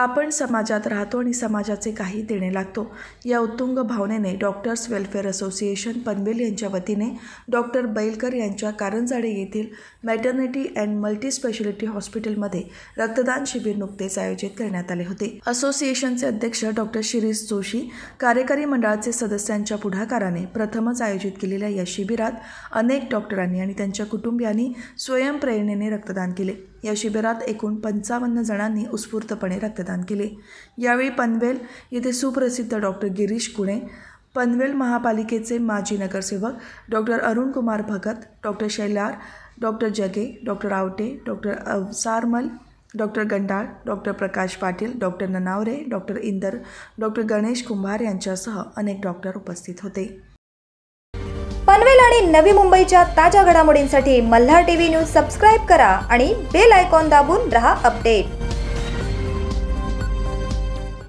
आपण समाजात राहतो आणि समाजाचे काही देणे लागतो या उत्तुंग भावनेने डॉक्टर्स वेलफेअर असोसिएशन पनवेल यांच्या वतीने डॉक्टर बैलकर यांच्या कारंजाडे येथील मॅटर्निटी अँड मल्टीस्पेशालिटी हॉस्पिटलमध्ये रक्तदान शिबिर नुकतेच आयोजित करण्यात आले होते असोसिएशनचे अध्यक्ष डॉक्टर शिरीष जोशी कार्यकारी मंडळाचे सदस्यांच्या पुढाकाराने प्रथमच आयोजित केलेल्या या शिबिरात अनेक डॉक्टरांनी आणि त्यांच्या कुटुंबियांनी स्वयंप्रेरणेने रक्तदान केले या शिबिरात एकूण पंचावन्न जणांनी उत्स्फूर्तपणे रक्तदान प्रदान केले यावेळी पनवेल येथे सुप्रसिद्ध डॉक्टर गिरीश कुणे पनवेल महापालिकेचे माजी नगरसेवक doctor Arun Kumar Bhagat doctor Shailar doctor Jage doctor Awate doctor Sarmal doctor Gandal doctor Prakash Patil doctor Nanaware doctor Inder doctor Ganesh Kumbhar यांच्यासह अनेक डॉक्टर उपस्थित होते पनवेल आणि नवी मुंबईच्या ताज्या घडामोडींसाठी मल्हार टीव्ही न्यूज सबस्क्राईब करा आणि बेल आयकॉन दाबून रहा अपडेट